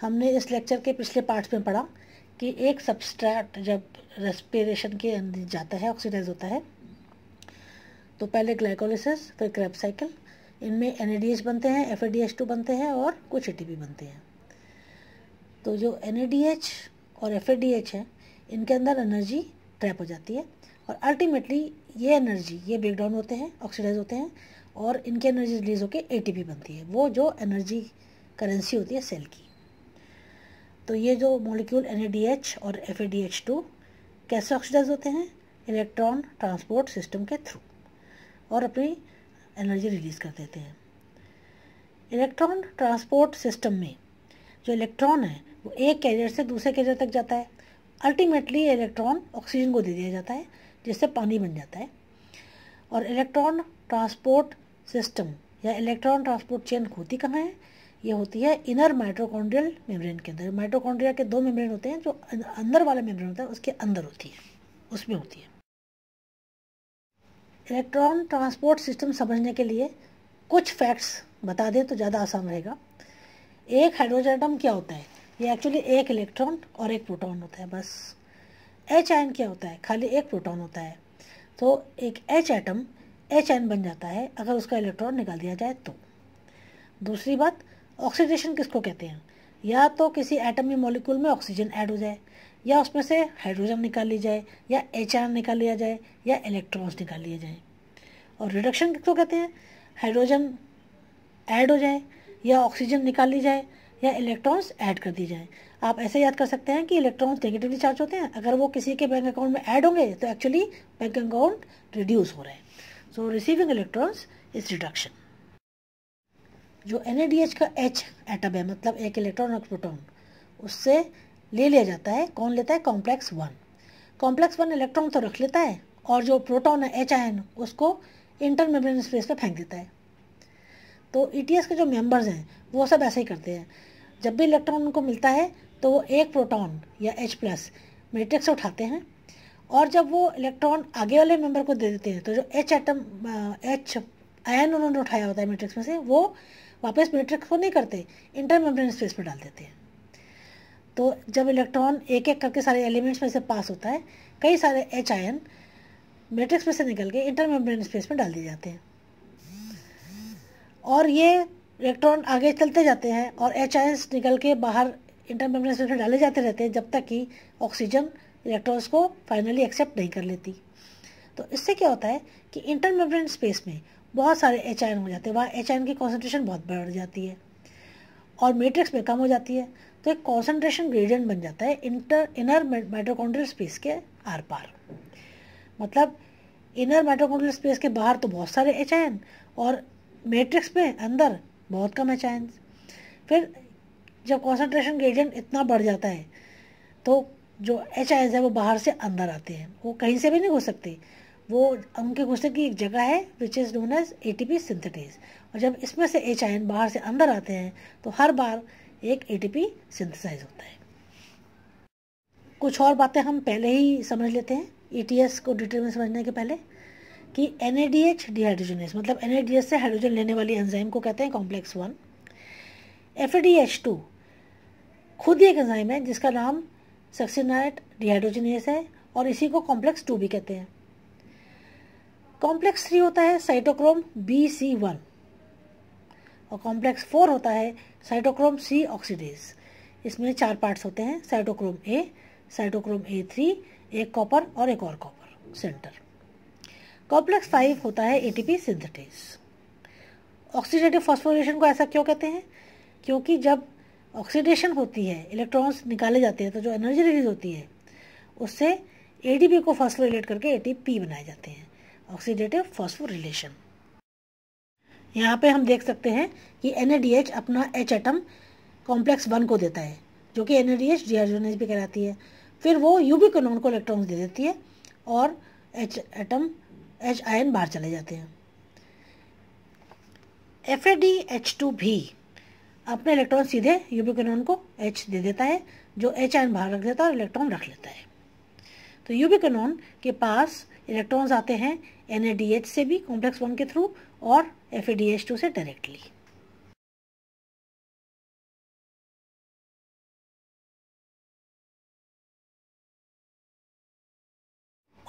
हमने इस लेक्चर के पिछले पार्ट में पढ़ा कि एक सबस्ट्रैट जब रेस्पिरेशन के अंदर जाता है ऑक्सीडाइज होता है तो पहले ग्लाइकोलिसिस फिर क्रैप साइकिल इनमें एन बनते हैं एफ बनते हैं और कुछ ए बनते हैं तो जो एन और एफ है इनके अंदर एनर्जी ट्रैप हो जाती है और अल्टीमेटली ये एनर्जी ये ब्रेकडाउन होते हैं ऑक्सीडाइज होते हैं और इनकी एनर्जी रिलीज होकर ए बनती है वो जो एनर्जी करेंसी होती है सेल की तो ये जो मॉलिक्यूल एन और एफ कैसे ऑक्सीडाइज होते हैं इलेक्ट्रॉन ट्रांसपोर्ट सिस्टम के थ्रू और अपनी एनर्जी रिलीज कर देते हैं इलेक्ट्रॉन ट्रांसपोर्ट सिस्टम में जो इलेक्ट्रॉन है वो एक कैरियर से दूसरे कैरियर तक जाता है अल्टीमेटली इलेक्ट्रॉन ऑक्सीजन को दे दिया जाता है जिससे पानी बन जाता है और इलेक्ट्रॉन ट्रांसपोर्ट सिस्टम या इलेक्ट्रॉन ट्रांसपोर्ट चेन होती कहाँ है ये होती है इनर माइट्रोकॉन्ड्रियल मेम्ब्रेन के अंदर माइट्रोकॉन्ड्रिया के दो मेम्ब्रेन होते हैं जो अं-, अंदर वाला मेम्ब्रेन होता है उसके अंदर होती है उसमें होती है इलेक्ट्रॉन ट्रांसपोर्ट सिस्टम समझने के लिए कुछ फैक्ट्स बता दें तो ज़्यादा आसान रहेगा एक हाइड्रोजन एटम क्या होता है ये एक्चुअली एक इलेक्ट्रॉन और एक प्रोटॉन होता है बस एच आयन क्या होता है खाली एक प्रोटॉन होता है तो एक एच एटम एच आयन बन जाता है अगर उसका इलेक्ट्रॉन निकाल दिया जाए तो दूसरी बात ऑक्सीडेशन किसको कहते हैं या तो किसी एटम या मॉलिक्यूल में ऑक्सीजन ऐड हो जाए या उसमें से हाइड्रोजन निकाल ली जाए या एच निकाल लिया जाए या इलेक्ट्रॉन्स निकाल लिए जाए और रिडक्शन किसको कहते हैं हाइड्रोजन ऐड हो जाए या ऑक्सीजन निकाल ली जाए या इलेक्ट्रॉन्स ऐड कर दिए जाएँ आप ऐसे याद कर सकते हैं कि इलेक्ट्रॉन्स नेगेटिवली चार्ज होते हैं अगर वो किसी के बैंक अकाउंट में ऐड होंगे तो एक्चुअली बैंक अकाउंट रिड्यूस हो रहा है so receiving electrons is reduction जो एन का एच एटम है मतलब एक इलेक्ट्रॉन और प्रोटोन उससे ले लिया जाता है कौन लेता है complex one complex one electron तो रख लेता है और जो प्रोटॉन है एच आयन उसको इंटर मेम्ब्रेन स्पेस पे फेंक देता है तो ई e के जो मेंबर्स हैं वो सब ऐसे ही करते हैं जब भी इलेक्ट्रॉन उनको मिलता है तो वो एक प्रोटॉन या एच प्लस मेट्रिक्स से उठाते हैं और जब वो इलेक्ट्रॉन आगे वाले मेंबर को दे देते हैं तो जो एच एटम एच आयन उन्होंने उठाया होता है मेट्रिक्स में से वो वापस मैट्रिक्स को तो नहीं करते इंटरमेम्ब्रेन स्पेस में डाल देते हैं तो जब इलेक्ट्रॉन एक एक करके सारे एलिमेंट्स में से पास होता है कई सारे एच आयन मैट्रिक्स में से निकल के इंटरमेम्ब्रेन स्पेस में डाल दिए जाते हैं और ये इलेक्ट्रॉन आगे चलते जाते हैं और एच आयंस निकल के बाहर इंटरमेम्ब्रेन स्पेस में डाले जाते रहते हैं जब तक कि ऑक्सीजन इलेक्ट्रॉन्स को फाइनली एक्सेप्ट नहीं कर लेती तो इससे क्या होता है कि इंटरमेम्ब्रेन स्पेस में बहुत सारे एच हो जाते हैं वहाँ एच की कॉन्सेंट्रेशन बहुत बढ़ जाती है और मेट्रिक्स में कम हो जाती है तो एक कॉन्सेंट्रेशन ग्रेडियंट बन जाता है इंटर इनर माइटोकॉन्ड्रियल स्पेस के आर पार मतलब इनर माइटोकॉन्ड्रियल स्पेस के बाहर तो बहुत सारे एच और मेट्रिक्स में अंदर बहुत कम एच फिर जब कॉन्सेंट्रेशन ग्रेडियंट इतना बढ़ जाता है तो जो एच है वो बाहर से अंदर आते हैं वो कहीं से भी नहीं घुस सकते वो उनके घुसने की एक जगह है which is known as A T P synthetase और जब इसमें से एच आयन बाहर से अंदर आते हैं तो हर बार एक ए टी पी सिंथेसाइज होता है कुछ और बातें हम पहले ही समझ लेते हैं ई e को डिटेल में समझने के पहले कि N A D H dehydrogenase मतलब एन से हाइड्रोजन लेने वाली एंजाइम को कहते हैं complex one F D H two खुद ही एक एंजाइम है जिसका नाम सक्सिनाइट डिहाइड्रोजनेस है और इसी को कॉम्प्लेक्स टू भी कहते हैं कॉम्प्लेक्स थ्री होता है साइटोक्रोम बी सी वन और कॉम्प्लेक्स फोर होता है साइटोक्रोम सी ऑक्सीडेज इसमें चार पार्ट्स होते हैं cytochrome A cytochrome A three एक कॉपर और एक और कॉपर सेंटर कॉम्प्लेक्स फाइव होता है एटीपी सिंथेटिस ऑक्सीडेटिव फॉस्फोरेशन को ऐसा क्यों कहते हैं क्योंकि जब ऑक्सीडेशन होती है इलेक्ट्रॉन्स निकाले जाते हैं तो जो एनर्जी रिलीज होती है उससे एटीपी को फॉस्फोरेट करके एटीपी बनाए जाते हैं ऑक्सीडेटिव फॉस्फोरिलेशन यहाँ पे हम देख सकते हैं कि एन अपना एच एटम कॉम्प्लेक्स वन को देता है जो कि एन डी भी कराती है फिर वो यूबी कनोन को इलेक्ट्रॉन्स दे देती है और एच एटम एच आयन बाहर चले जाते हैं एफ एच टू भी अपने इलेक्ट्रॉन सीधे यूबी कनोन को एच दे देता है जो एच आयन बाहर रख देता है और इलेक्ट्रॉन रख लेता है तो यूबी के पास इलेक्ट्रॉन्स आते हैं एन से भी कॉम्प्लेक्स वन के थ्रू और एफ से डायरेक्टली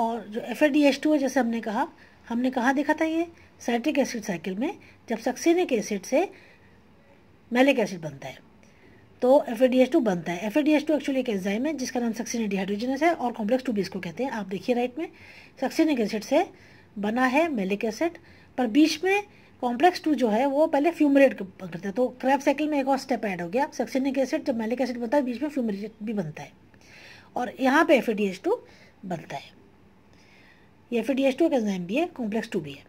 और जो एफ है जैसे हमने कहा हमने कहा देखा था ये साइट्रिक एसिड साइकिल में जब सक्सेनिक एसिड से मैलिक एसिड बनता है तो एफ टू बनता है एफ टू एक्चुअली एक एंजाइम है जिसका नाम सक्सिनिक डिहाइड्रोजनस है और कॉम्प्लेक्स टू भी इसको कहते हैं आप देखिए राइट में सक्सिनिक एसिड से बना है मेलिक एसिड पर बीच में कॉम्प्लेक्स टू जो है वो पहले फ्यूमरेट करता है तो क्रैप साइकिल में एक और स्टेप ऐड हो गया सक्सिनिक एसिड जब मेलिक एसिड बनता है बीच में फ्यूमरेट भी बनता है और यहाँ पर एफ टू बनता है ये एफ टू एक एंजाइम भी है कॉम्प्लेक्स टू भी है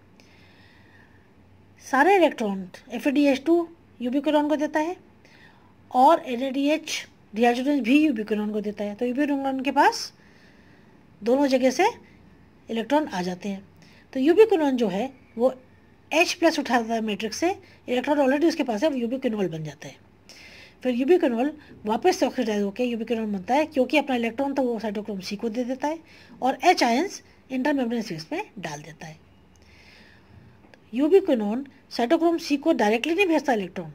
सारे इलेक्ट्रॉन एफ टू यूबी को देता है और L A D H dehydrogenase भी यूबिक्विनॉन को देता है तो यूबिक्विनॉन के पास दोनों जगह से इलेक्ट्रॉन आ जाते हैं तो यूबिक्विनॉन जो है वो एच प्लस उठाता है मेट्रिक से इलेक्ट्रॉन ऑलरेडी उसके पास है वो यूबिक्विनॉल बन जाता है फिर यूबिक्विनॉल वापस से ऑक्सीडाइज होकर यूबिक्विनॉल बनता है क्योंकि अपना इलेक्ट्रॉन तो वो साइटोक्रोम सी को दे देता है और एच आयंस इंटरमेम्ब्रेन स्पेस में डाल देता है यूबिक्विनॉन साइटोक्रोम सी को डायरेक्टली नहीं भेजता इलेक्ट्रॉन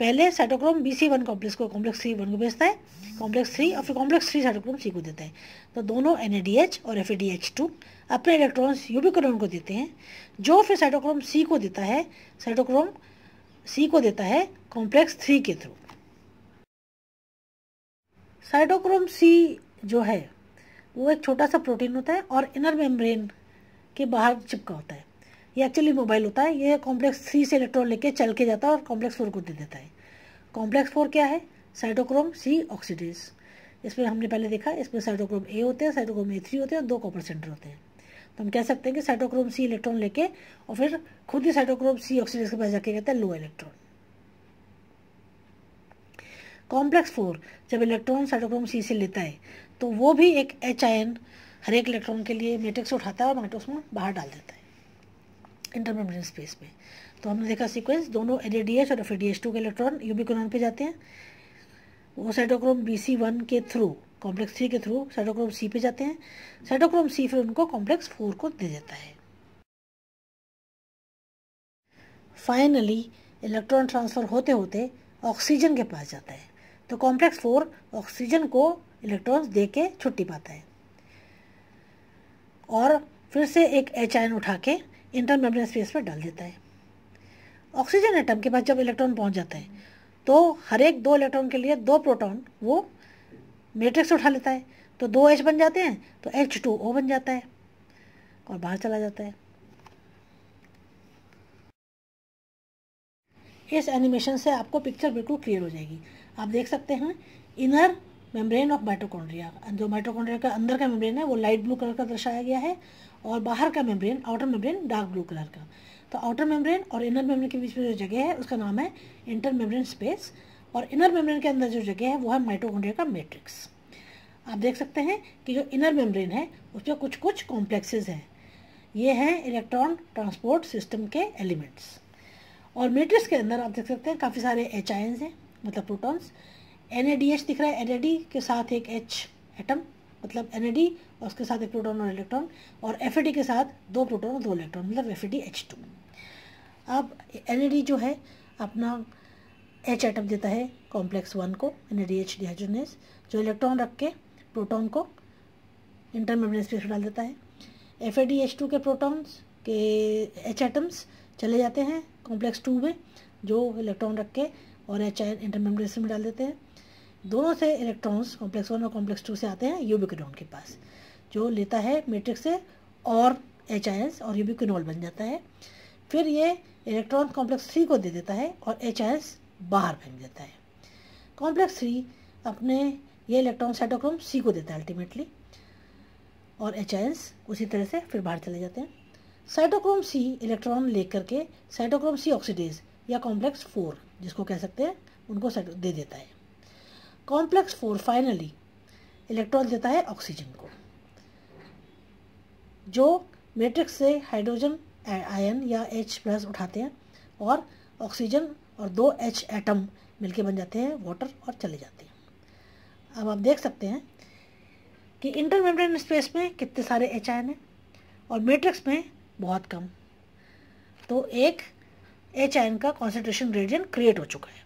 पहले cytochrome B C one complex को कॉम्प्लेक्स थ्री वन को भेजता है कॉम्प्लेक्स थ्री और फिर कॉम्प्लेक्स थ्री साइटोक्रोम सी को देता है तो दोनों एन ए डी एच और F A D H two अपने इलेक्ट्रॉन्स यूबिक्रोन को देते हैं जो फिर साइटोक्रोम सी को देता है साइटोक्रोम सी को देता है कॉम्प्लेक्स थ्री के थ्रू साइटोक्रोम सी जो है वो एक छोटा सा प्रोटीन होता है और इनर मेम्ब्रेन के बाहर चिपका होता है ये एक्चुअली मोबाइल होता है ये कॉम्प्लेक्स थ्री से इलेक्ट्रॉन लेके चल के जाता है और कॉम्प्लेक्स फोर को दे देता है कॉम्प्लेक्स फोर क्या है साइटोक्रोम सी ऑक्सीडेज इसमें हमने पहले देखा इसमें साइटोक्रोम ए होते हैं साइटोक्रोम ए थ्री होते हैं और दो कॉपर सेंटर होते हैं तो हम कह सकते हैं कि साइटोक्रोम सी इलेक्ट्रॉन लेके और फिर खुद ही साइटोक्रोम सी ऑक्सीडेज के पास जाके कहता है लो इलेक्ट्रॉन कॉम्प्लेक्स फोर जब इलेक्ट्रॉन साइटोक्रोम सी से लेता है तो वो भी एक एच आयन हर एक इलेक्ट्रॉन के लिए मेट्रिक्स उठाता है और मैट्रिक्स में बाहर डाल देता है इंटरमीडिएट स्पेस में तो हमने देखा सीक्वेंस दोनों एन और एफ के इलेक्ट्रॉन यूबिकोन पे जाते हैं वो साइटोक्रोम बी के थ्रू कॉम्प्लेक्स थ्री के थ्रू साइटोक्रोम सी पे जाते हैं साइटोक्रोम सी फिर उनको कॉम्प्लेक्स फोर को दे देता है फाइनली इलेक्ट्रॉन ट्रांसफ़र होते होते ऑक्सीजन के पास जाता है तो कॉम्प्लेक्स फोर ऑक्सीजन को इलेक्ट्रॉन्स दे के छुट्टी पाता है और फिर से एक एच आयन उठा के इंटरन में अपने स्पेस पर डाल देता है ऑक्सीजन एटम के पास जब इलेक्ट्रॉन पहुंच जाता है तो हर एक दो इलेक्ट्रॉन के लिए दो प्रोटॉन वो मैट्रिक्स उठा लेता है तो दो एच बन जाते हैं तो एच टू ओ बन जाता है और बाहर चला जाता है इस एनिमेशन से आपको पिक्चर बिल्कुल क्लियर हो जाएगी आप देख सकते हैं इनर मेम्ब्रेन ऑफ माइटोकॉन्ड्रिया जो माइटोकॉन्ड्रिया का अंदर का मेम्ब्रेन है वो लाइट ब्लू कलर का दर्शाया गया है और बाहर का membrane outer membrane dark blue colour का तो आउटर मेम्ब्रेन और इनर मेम्ब्रेन के बीच में जो जगह है उसका नाम है इंटर मेम्ब्रेन स्पेस और इनर मेम्ब्रेन के अंदर जो जगह है वो है माइटोकॉन्ड्रिया का मैट्रिक्स आप देख सकते हैं कि जो इनर मेम्ब्रेन है उसमें कुछ कुछ कॉम्प्लेक्सेस हैं ये हैं इलेक्ट्रॉन ट्रांसपोर्ट सिस्टम के एलिमेंट्स और मेट्रिक्स के अंदर आप देख सकते हैं काफ़ी सारे एच आयन्स हैं मतलब प्रोटॉन्स एन दिख रहा है एन के साथ एक एच एटम मतलब एन और उसके साथ एक प्रोटोन और इलेक्ट्रॉन और एफ के साथ दो प्रोटोन और दो इलेक्ट्रॉन मतलब एफ एच टू अब एन जो है अपना एच आइटम देता है कॉम्प्लेक्स वन को एन डी एच डिहाइड्रोनेस जो इलेक्ट्रॉन रख के प्रोटॉन को इंटरमेमरी स्पेस में डाल देता है एफ एच टू के प्रोटॉन्स के एच आइटम्स चले जाते हैं कॉम्प्लेक्स टू में जो इलेक्ट्रॉन रख के और एच आई इंटरमेमरी में डाल देते हैं दोनों से इलेक्ट्रॉन्स कॉम्प्लेक्स वन और कॉम्प्लेक्स टू से आते हैं यूबिक्विनॉल के पास जो लेता है मेट्रिक से और एच आई और यूबिक्विनॉल बन जाता है फिर ये इलेक्ट्रॉन कॉम्प्लेक्स थ्री को दे देता है और एच आई बाहर फेंक देता है कॉम्प्लेक्स थ्री अपने ये इलेक्ट्रॉन साइटोक्रोम सी को देता है अल्टीमेटली और एच आई उसी तरह से फिर बाहर चले जाते हैं साइटोक्रोम सी इलेक्ट्रॉन लेकर के साइटोक्रोम सी ऑक्सीडेज या कॉम्प्लेक्स फोर जिसको कह सकते हैं उनको दे देता है कॉम्प्लेक्स फोर फाइनली इलेक्ट्रॉन देता है ऑक्सीजन को जो मैट्रिक्स से हाइड्रोजन आयन या एच प्लस उठाते हैं और ऑक्सीजन और दो एच एटम मिलके बन जाते हैं वाटर और चले जाते हैं अब आप देख सकते हैं कि इंटरमेम्ब्रेन स्पेस में कितने सारे एच आयन हैं और मैट्रिक्स में बहुत कम तो एक एच आयन का कॉन्सेंट्रेशन ग्रेडियंट क्रिएट हो चुका है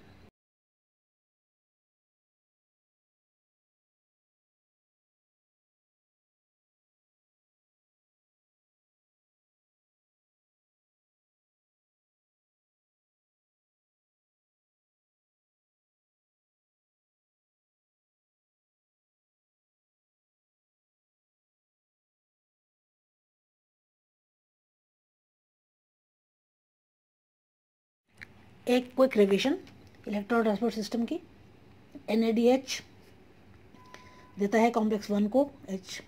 एक quick revision electron transport system की एन देता है कॉम्प्लेक्स वन को एच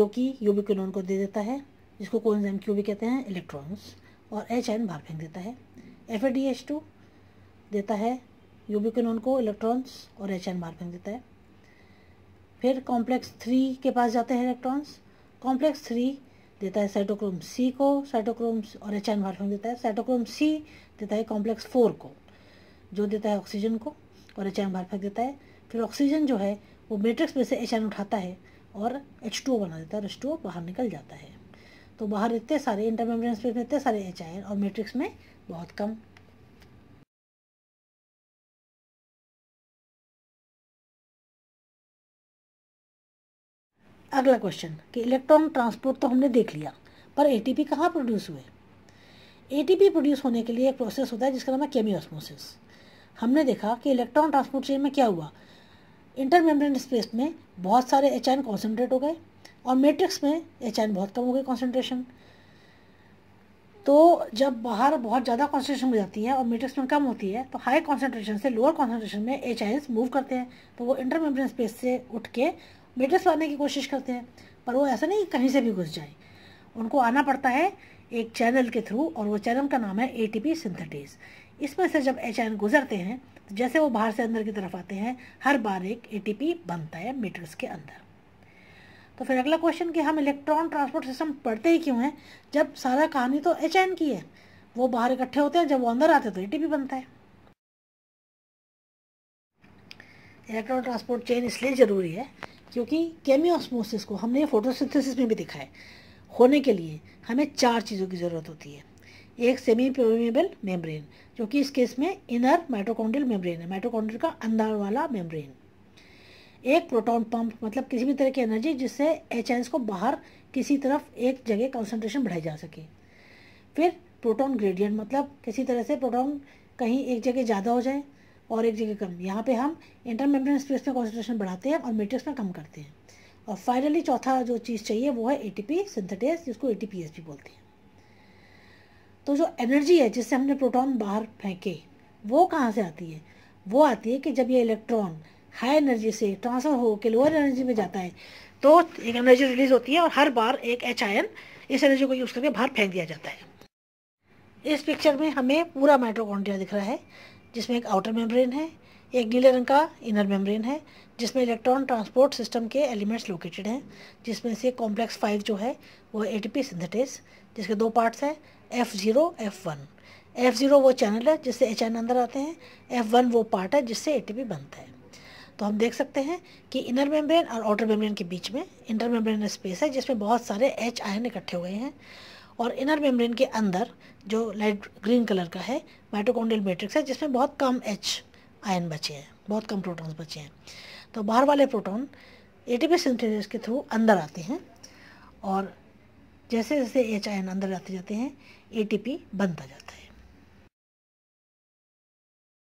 जो कि यूबिक्विनोन को दे देता है जिसको कोएंजाइम क्यू भी कहते हैं इलेक्ट्रॉन्स और एच आयन बाहर फेंक देता है एफ डी एच टू देता है यूबिक्विनोन को इलेक्ट्रॉन्स और एच आयन बाहर फेंक देता है फिर कॉम्प्लेक्स थ्री के पास जाते हैं इलेक्ट्रॉन्स कॉम्प्लेक्स थ्री देता है साइटोक्रोम सी को साइटोक्रोम और एच एन मॉर्फिम देता है साइटोक्रोम सी देता है कॉम्प्लेक्स फोर को जो देता है ऑक्सीजन को और एच एन बाहर फेंक देता है फिर ऑक्सीजन जो है वो मेट्रिक्स में से एच एन उठाता है और एच टू बना देता है और एच टू बाहर निकल जाता है तो बाहर इतने सारे इंटरमेम्ब्रेन स्पेस में इतने सारे एच एन और मेट्रिक्स में बहुत कम अगला क्वेश्चन कि इलेक्ट्रॉन ट्रांसपोर्ट तो हमने देख लिया पर एटीपी कहाँ प्रोड्यूस हुए एटीपी प्रोड्यूस होने के लिए एक प्रोसेस होता है जिसका नाम है केमियोस्मोसिस हमने देखा कि इलेक्ट्रॉन ट्रांसपोर्ट चेन में क्या हुआ इंटरमेम्ब्रेन स्पेस में बहुत सारे एच आइन कॉन्सेंट्रेट हो गए और मेट्रिक्स में एच आयन बहुत कम हो गई कॉन्सेंट्रेशन तो जब बाहर बहुत ज़्यादा कॉन्सेंट्रेशन हो जाती है और मेट्रिक्स में कम होती है तो हाई कॉन्सेंट्रेशन से लोअर कॉन्सेंट्रेशन में एच आयन्स मूव करते हैं तो वो इंटरमेम्ब्रेन स्पेस से उठ के वेटर्स लाने की कोशिश करते हैं पर वो ऐसा नहीं कहीं से भी घुस जाए उनको आना पड़ता है एक चैनल के थ्रू और वो चैनल का नाम है ए टी पी सिंथेटिस इसमें से जब एच एन गुजरते हैं तो जैसे वो बाहर से अंदर की तरफ आते हैं हर बार एक ए टी पी बनता है मीटर्स के अंदर तो फिर अगला क्वेश्चन कि हम इलेक्ट्रॉन ट्रांसपोर्ट सिस्टम पढ़ते ही क्यों हैं जब सारा कहानी तो एच एन की है वो बाहर इकट्ठे होते हैं जब वो अंदर आते हैं तो ए टी पी बनता है इलेक्ट्रॉन ट्रांसपोर्ट चेन इसलिए ज़रूरी है क्योंकि केमियोसमोसिस को हमने फोटोसिंथेसिस में भी देखा है होने के लिए हमें चार चीज़ों की ज़रूरत होती है एक सेमी प्रोमेबल मेम्ब्रेन जो कि इस केस में इनर माइटोकॉन्ड्रियल मेम्ब्रेन है माइटोकॉन्ड्रियल का अंदर वाला मेम्ब्रेन एक प्रोटॉन पंप मतलब किसी भी तरह की एनर्जी जिससे एच को बाहर किसी तरफ एक जगह कंसंट्रेशन बढ़ाई जा सके फिर प्रोटॉन ग्रेडियंट मतलब किसी तरह से प्रोटॉन कहीं एक जगह ज़्यादा हो जाए और एक जगह कम यहाँ पे हम इंटरमेम्ब्रेन स्पेस में कॉन्सेंट्रेशन बढ़ाते हैं और मेट्रिक्स में कम करते हैं और फाइनली चौथा जो चीज़ चाहिए वो है एटीपी सिंथेटिक्स जिसको एटीपीएस भी बोलते हैं तो जो एनर्जी है जिससे हमने प्रोटॉन बाहर फेंके वो कहाँ से आती है वो आती है कि जब ये इलेक्ट्रॉन हाई एनर्जी से ट्रांसफर हो के लोअर एनर्जी में जाता है तो एक एनर्जी रिलीज होती है और हर बार एक एच आयन इस एनर्जी को यूज़ करके बाहर फेंक दिया जाता है इस पिक्चर में हमें पूरा माइट्रोकॉन्ड्रिया दिख रहा है जिसमें एक आउटर मेम्ब्रेन है एक नीले रंग का इनर मेम्ब्रेन है जिसमें इलेक्ट्रॉन ट्रांसपोर्ट सिस्टम के एलिमेंट्स लोकेटेड हैं जिसमें से कॉम्प्लेक्स फाइव जो है वो एटीपी सिंथेटिस जिसके दो पार्ट्स हैं F zero F one F zero वो चैनल है जिससे एच एन अंदर आते हैं एफ वन वो पार्ट है जिससे ए बनता है तो हम देख सकते हैं कि इनर मेम्ब्रेन और आउटर मेम्ब्रेन के बीच में इंटर मेम्ब्रेन स्पेस है जिसमें बहुत सारे एच आयन इकट्ठे हुए हैं और इनर मेम्ब्रेन के अंदर जो लाइट ग्रीन कलर का है माइटोकॉन्ड्रियल मैट्रिक्स है जिसमें बहुत कम एच आयन बचे हैं बहुत कम प्रोटॉन्स बचे हैं तो बाहर वाले प्रोटॉन एटीपी सिंथेसिस के थ्रू अंदर आते हैं और जैसे जैसे एच आयन अंदर आते जाते हैं एटीपी बनता जाता है